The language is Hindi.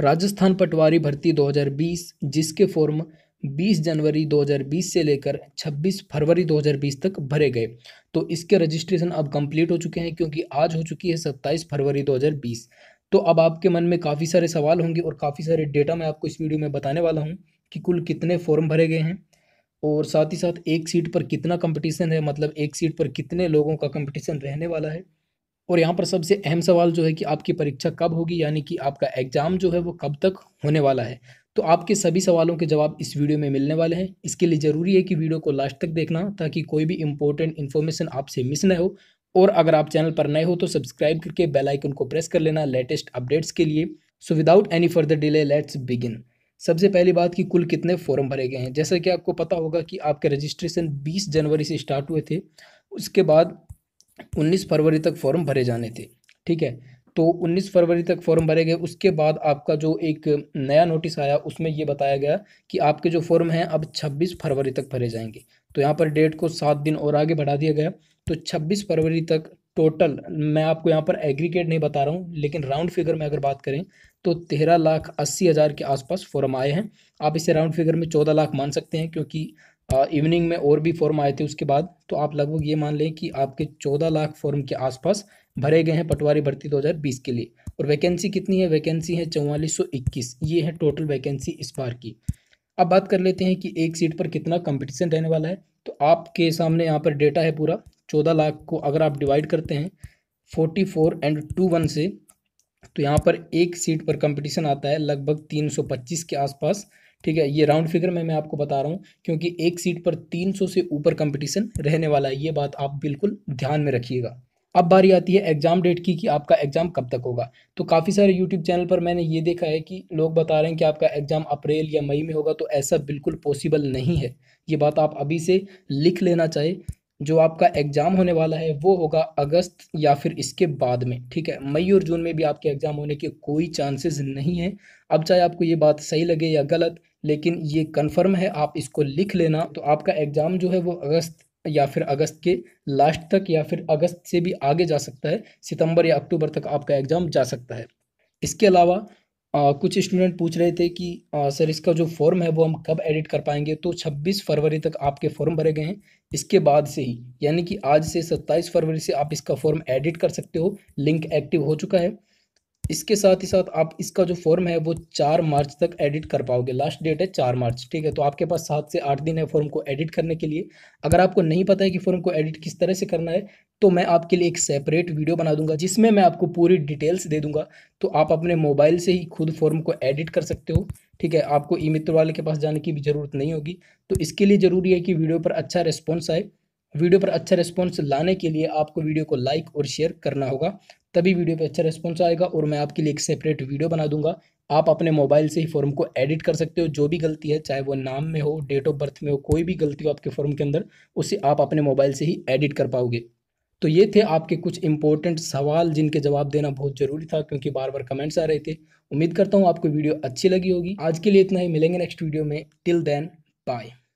राजस्थान पटवारी भर्ती 2020 जिसके फॉर्म 20 जनवरी 2020 से लेकर 26 फरवरी 2020 तक भरे गए तो इसके रजिस्ट्रेशन अब कंप्लीट हो चुके हैं क्योंकि आज हो चुकी है 27 फरवरी 2020 तो अब आपके मन में काफ़ी सारे सवाल होंगे और काफ़ी सारे डेटा मैं आपको इस वीडियो में बताने वाला हूँ कि कुल कितने फॉर्म भरे गए हैं और साथ ही साथ एक सीट पर कितना कंपटीशन है मतलब एक सीट पर कितने लोगों का कंपटीशन रहने वाला है और यहाँ पर सबसे अहम सवाल जो है कि आपकी परीक्षा कब होगी यानी कि आपका एग्ज़ाम जो है वो कब तक होने वाला है तो आपके सभी सवालों के जवाब इस वीडियो में मिलने वाले हैं इसके लिए ज़रूरी है कि वीडियो को लास्ट तक देखना ताकि कोई भी इंपॉर्टेंट इन्फॉर्मेशन आपसे मिस न हो और अगर आप चैनल पर नए हो तो सब्सक्राइब करके बेल आइकन को प्रेस कर लेना लेटेस्ट अपडेट्स के लिए so without any further delay let's begin सबसे पहली बात कि कुल कितने फॉर्म भरे गए हैं जैसा कि आपको पता होगा कि आपके रजिस्ट्रेशन 20 जनवरी से स्टार्ट हुए थे उसके बाद उन्नीस फरवरी तक फॉर्म भरे जाने थे ठीक है तो 19 फरवरी तक फॉर्म भरे गए उसके बाद आपका जो एक नया नोटिस आया उसमें ये बताया गया कि आपके जो फॉर्म हैं अब 26 फरवरी तक भरे जाएंगे तो यहाँ पर डेट को सात दिन और आगे बढ़ा दिया गया तो 26 फरवरी तक टोटल मैं आपको यहाँ पर एग्रीगेट नहीं बता रहा हूँ लेकिन राउंड फिगर में अगर बात करें तो तेरह लाख अस्सी हज़ार के आसपास फॉर्म आए हैं आप इसे राउंड फिगर में चौदह लाख मान सकते हैं क्योंकि इवनिंग में और भी फॉर्म आए थे उसके बाद तो आप लगभग ये मान लें कि आपके चौदह लाख फॉर्म के आसपास भरे गए हैं पटवारी भर्ती 2020 के लिए और वैकेंसी कितनी है वैकेंसी है चौवालीस ये है टोटल वैकेंसी इस बार की अब बात कर लेते हैं कि एक सीट पर कितना कंपटीशन रहने वाला है तो आपके सामने यहाँ पर डेटा है पूरा चौदह लाख को अगर आप डिवाइड करते हैं forty four and two one से तो यहाँ पर एक सीट पर कंपटीशन आता है लगभग तीन सौ पच्चीस के आसपास ठीक है ये राउंड फिगर में मैं आपको बता रहा हूँ क्योंकि एक सीट पर 300 से ऊपर कंपटीशन रहने वाला है ये बात आप बिल्कुल ध्यान में रखिएगा अब बारी आती है एग्ज़ाम डेट की कि आपका एग्ज़ाम कब तक होगा तो काफ़ी सारे यूट्यूब चैनल पर मैंने ये देखा है कि लोग बता रहे हैं कि आपका एग्ज़ाम अप्रैल या मई में होगा तो ऐसा बिल्कुल पॉसिबल नहीं है ये बात आप अभी से लिख लेना चाहिए जो आपका एग्ज़ाम होने वाला है वो होगा अगस्त या फिर इसके बाद में ठीक है मई और जून में भी आपके एग्ज़ाम होने के कोई चांसेस नहीं है अब चाहे आपको ये बात सही लगे या गलत लेकिन ये कंफर्म है आप इसको लिख लेना तो आपका एग्ज़ाम जो है वो अगस्त या फिर अगस्त के लास्ट तक या फिर अगस्त से भी आगे जा सकता है सितंबर या अक्टूबर तक आपका एग्ज़ाम जा सकता है इसके अलावा आ, कुछ स्टूडेंट पूछ रहे थे कि आ, सर इसका जो फॉर्म है वो हम कब एडिट कर पाएंगे तो 26 फरवरी तक आपके फॉर्म भरे गए हैं इसके बाद से ही यानी कि आज से 27 फरवरी से आप इसका फॉर्म एडिट कर सकते हो लिंक एक्टिव हो चुका है इसके साथ ही साथ आप इसका जो फॉर्म है वो चार मार्च तक एडिट कर पाओगे लास्ट डेट है चार मार्च ठीक है तो आपके पास सात से आठ दिन है फॉर्म को एडिट करने के लिए अगर आपको नहीं पता है कि फॉर्म को एडिट किस तरह से करना है तो मैं आपके लिए एक सेपरेट वीडियो बना दूंगा जिसमें मैं आपको पूरी डिटेल्स दे दूंगा तो आप अपने मोबाइल से ही खुद फॉर्म को एडिट कर सकते हो ठीक है आपको ई मित्र वाले के पास जाने की भी ज़रूरत नहीं होगी तो इसके लिए ज़रूरी है कि वीडियो पर अच्छा रिस्पॉन्स आए वीडियो पर अच्छा रिस्पॉन्स लाने के लिए आपको वीडियो को लाइक और शेयर करना होगा तभी वीडियो पे अच्छा रिस्पॉन्स आएगा और मैं आपके लिए एक सेपरेट वीडियो बना दूंगा आप अपने मोबाइल से ही फॉर्म को एडिट कर सकते हो जो भी गलती है चाहे वो नाम में हो डेट ऑफ बर्थ में हो कोई भी गलती हो आपके फॉर्म के अंदर उसे आप अपने मोबाइल से ही एडिट कर पाओगे तो ये थे आपके कुछ इंपॉर्टेंट सवाल जिनके जवाब देना बहुत ज़रूरी था क्योंकि बार बार कमेंट्स आ रहे थे उम्मीद करता हूँ आपको वीडियो अच्छी लगी होगी आज के लिए इतना ही मिलेंगे नेक्स्ट वीडियो में टिल देन बाय